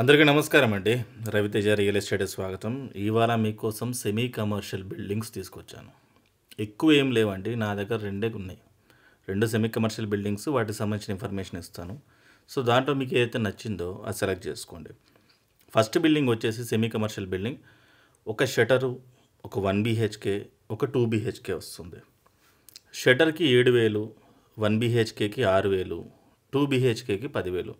అందరికీ నమస్కారం అండి రవితేజ రియల్ ఎస్టేట్ స్వాగతం ఇవాళ మీకోసం సెమీ కమర్షియల్ బిల్డింగ్స్ తీసుకొచ్చాను ఎక్కువ ఏం లేవండి నా దగ్గర రెండే ఉన్నాయి రెండు సెమీ కమర్షియల్ బిల్డింగ్స్ వాటికి సంబంధించిన ఇన్ఫర్మేషన్ ఇస్తాను సో దాంట్లో మీకు ఏదైతే నచ్చిందో అది సెలెక్ట్ చేసుకోండి ఫస్ట్ బిల్డింగ్ వచ్చేసి సెమీ కమర్షియల్ బిల్డింగ్ ఒక షటరు ఒక వన్ బీహెచ్కే ఒక టూ బీహెచ్కే వస్తుంది షటర్కి ఏడు వేలు వన్ బీహెచ్కేకి ఆరు వేలు టూ బీహెచ్కేకి పదివేలు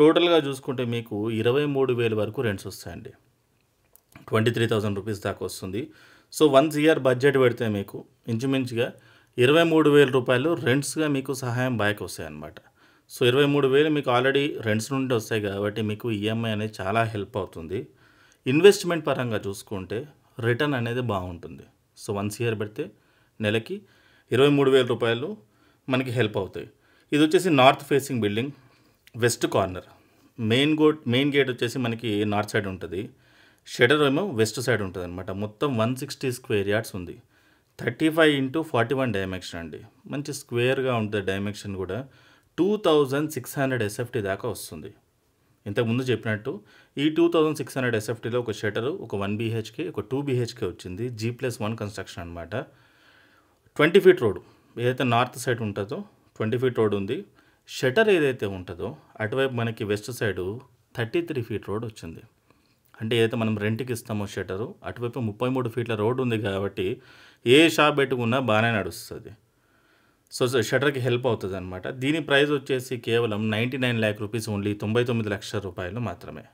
టోటల్గా చూసుకుంటే మీకు ఇరవై మూడు వేల వరకు రెంట్స్ వస్తాయండి ట్వంటీ త్రీ థౌజండ్ రూపీస్ దాకా వస్తుంది సో వన్స్ ఇయర్ బడ్జెట్ పెడితే మీకు ఇంచుమించుగా ఇరవై మూడు వేల రూపాయలు రెంట్స్గా మీకు సహాయం బ్యాక్ వస్తాయి అన్నమాట సో ఇరవై మూడు వేలు మీకు ఆల్రెడీ రెంట్స్ నుండి వస్తాయి కాబట్టి మీకు ఈఎంఐ e అనేది చాలా హెల్ప్ అవుతుంది ఇన్వెస్ట్మెంట్ పరంగా చూసుకుంటే రిటర్న్ అనేది బాగుంటుంది సో వన్స్ ఇయర్ పెడితే నెలకి ఇరవై మూడు వేల రూపాయలు మనకి హెల్ప్ అవుతాయి ఇది వచ్చేసి north facing building west corner main goat main gate వచ్చేసి మనకి నార్త్ సైడ్ ఉంటుంది షెడర్ ఏమో వెస్ట్ సైడ్ ఉంటుంది అనమాట మొత్తం వన్ సిక్స్టీ స్క్వేర్ యార్డ్స్ ఉంది thirty five into forty one dimension అండి మంచి స్క్వేర్గా ఉంటుంది డైమెన్షన్ కూడా two thousand six hundred SFT దాకా వస్తుంది ఇంతకుముందు చెప్పినట్టు ఈ టూ థౌజండ్ సిక్స్ హండ్రెడ్ ఎస్ఎఫ్టీలో ఒక షటర్ ఒక వన్ బీహెచ్కే ఒక టూ బీహెచ్కే వచ్చింది జీ ప్లస్ వన్ కన్స్ట్రక్షన్ అనమాట ట్వంటీ ఫీట్ రోడ్ ఏదైతే నార్త్ సైడ్ ఉంటుందో ట్వంటీ ఫీట్ రోడ్ ఉంది షటర్ ఏదైతే ఉంటుందో అటువైపు మనకి west side thirty three feet road వచ్చింది అంటే ఏదైతే మనం రెంట్కి ఇస్తామో షటరు అటువైపు ముప్పై మూడు ఫీట్ల రోడ్ ఉంది కాబట్టి ఏ షాప్ పెట్టుకున్నా బాగానే నడుస్తుంది సో షటర్కి హెల్ప్ అవుతుంది అనమాట దీని ప్రైస్ వచ్చేసి కేవలం ninety nine lakh rupees only తొంభై తొమ్మిది లక్షల రూపాయలు మాత్రమే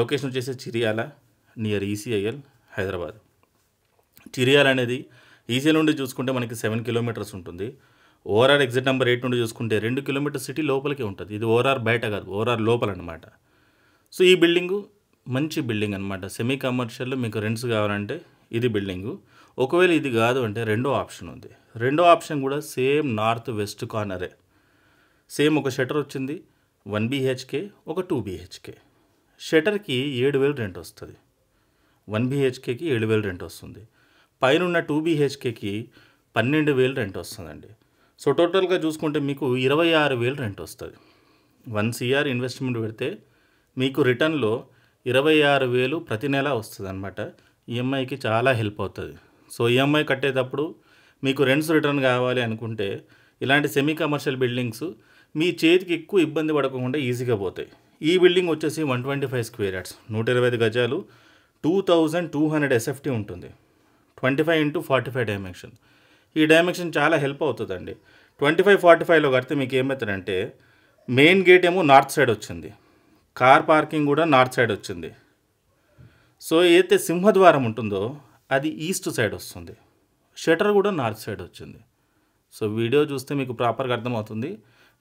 లొకేషన్ వచ్చేసి చిరియాల నియర్ ఈసీఐఎల్ హైదరాబాద్ చిరియాల అనేది ఈసీఐ నుండి చూసుకుంటే మనకి సెవెన్ కిలోమీటర్స్ ఉంటుంది ఓఆర్ఆర్ ఎగ్జిట్ నెంబర్ ఎయిట్ నుండి చూసుకుంటే రెండు కిలోమీటర్ సిటీ లోపలికే ఉంటుంది ఇది ఓఆర్ఆర్ బయట కాదు ఓఆర్ఆర్ లోపల అనమాట సో ఈ బిల్డింగు మంచి బిల్డింగ్ అనమాట సెమీ కమర్షియల్ మీకు రెంట్స్ కావాలంటే ఇది బిల్డింగు ఒకవేళ ఇది కాదు అంటే రెండో ఆప్షన్ ఉంది రెండో ఆప్షన్ కూడా సేమ్ నార్త్ వెస్ట్ కార్నరే సేమ్ ఒక షటర్ వచ్చింది వన్ బీహెచ్కే ఒక టూ బీహెచ్కే షటర్కి ఏడు వేలు రెంట్ వస్తుంది వన్ బీహెచ్కేకి ఏడు వేలు రెంట్ వస్తుంది పైన టూ బీహెచ్కేకి పన్నెండు వేలు రెంట్ వస్తుందండి సో టోటల్గా చూసుకుంటే మీకు ఇరవై ఆరు వేలు రెంట్ వస్తుంది వన్ సిఆర్ ఇన్వెస్ట్మెంట్ పెడితే మీకు రిటర్న్లో ఇరవై ఆరు వేలు ప్రతి నెల వస్తుంది అనమాట ఈఎంఐకి చాలా హెల్ప్ అవుతుంది సో ఈఎంఐ కట్టేటప్పుడు మీకు రెంట్స్ రిటర్న్ కావాలి అనుకుంటే ఇలాంటి సెమీ కమర్షియల్ బిల్డింగ్స్ మీ చేతికి ఎక్కువ ఇబ్బంది పడకుండా ఈజీగా పోతాయి ఈ బిల్డింగ్ వచ్చేసి one twenty five square yards నూట ఇరవై ఐదు గజాలు two thousand two hundred SFT ఉంటుంది twenty five into forty five dimension ఈ డైమెన్షన్ చాలా హెల్ప్ అవుతుందండి ట్వంటీ ఫైవ్ ఫార్టీ ఫైవ్లో కడితే మీకు ఏమవుతుందంటే మెయిన్ గేట్ ఏమో నార్త్ సైడ్ వచ్చింది కార్ పార్కింగ్ కూడా నార్త్ సైడ్ వచ్చింది సో ఏదైతే సింహద్వారం ఉంటుందో అది ఈస్ట్ సైడ్ వస్తుంది షటర్ కూడా నార్త్ సైడ్ వచ్చింది సో వీడియో చూస్తే మీకు ప్రాపర్గా అర్థమవుతుంది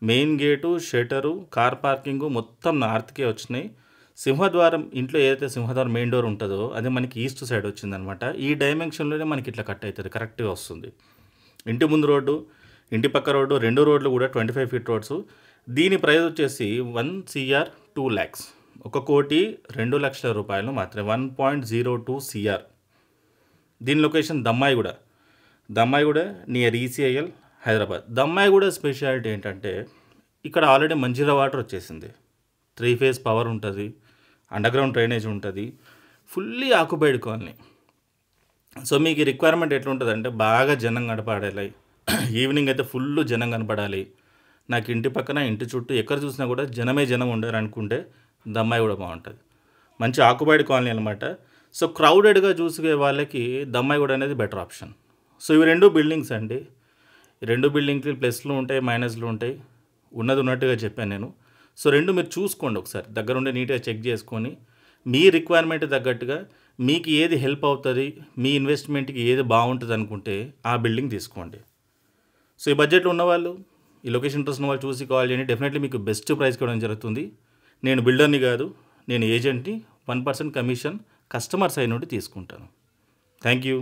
main gate shutter car parking మొత్తం నార్త్కే వచ్చినాయి సింహద్వారం ఇంట్లో ఏదైతే సింహద్వారం మెయిన్ డోర్ ఉంటుందో అది మనకి ఈస్ట్ సైడ్ వచ్చిందనమాట ఈ డైమెన్షన్లోనే మనకి ఇట్లా కట్ అవుతుంది కరెక్ట్గా వస్తుంది ఇంటి ముందు రోడ్డు ఇంటి పక్క రోడ్డు రెండు రోడ్లు కూడా ట్వంటీ ఫైవ్ ఫీట్ రోడ్స్ దీని ప్రైస్ వచ్చేసి వన్ సిఆర్ టూ ల్యాక్స్ ఒక కోటి రెండు లక్షల రూపాయలు మాత్రమే one point zero two CR దీని location Dammaiguda Dammaiguda near ECIL Hyderabad Dammaiguda speciality ఏంటంటే ఇక్కడ ఆల్రెడీ మంజీరా వాటర్ వచ్చేసింది త్రీ ఫేజ్ పవర్ ఉంటుంది అండర్గ్రౌండ్ డ్రైనేజ్ ఉంటుంది ఫుల్లీ ఆక్యుపైడ్ కాలనీ సో మీకు రిక్వైర్మెంట్ ఎట్లుంటుంది అంటే బాగా జనం కనపడాలి ఈవినింగ్ అయితే ఫుల్ జనం కనపడాలి నాకు ఇంటి పక్కన ఇంటి చుట్టూ ఎక్కడ చూసినా కూడా జనమే జనం ఉండరు అనుకుంటే దమ్మాయి కూడా బాగుంటుంది మంచి ఆక్యుపైడ్ కాలనీ అనమాట సో క్రౌడెడ్గా చూసుకునే వాళ్ళకి దమ్మాయి కూడా అనేది బెటర్ ఆప్షన్ సో ఇవి రెండు బిల్డింగ్స్ అండి రెండు బిల్డింగ్కి ప్లస్లు ఉంటాయి మైనస్లు ఉంటాయి ఉన్నది ఉన్నట్టుగా చెప్పాను నేను సో రెండు మీరు చూసుకోండి ఒకసారి దగ్గరుండి నీట్గా చెక్ చేసుకొని మీ రిక్వైర్మెంట్ తగ్గట్టుగా మీకు ఏది హెల్ప్ అవుతుంది మీ ఇన్వెస్ట్మెంట్కి ఏది బాగుంటుంది అనుకుంటే ఆ బిల్డింగ్ తీసుకోండి సో ఈ బడ్జెట్లో ఉన్నవాళ్ళు ఈ లొకేషన్ ఇంట్రెస్ట్ ఉన్న వాళ్ళు చూసి కాల్ చేయండి డెఫినెట్లీ మీకు బెస్ట్ ప్రైస్ ఇవ్వడం జరుగుతుంది నేను బిల్డర్ని కాదు నేను ఏజెంట్ని one percent commission customer side నుండి తీసుకుంటాను థ్యాంక్ యూ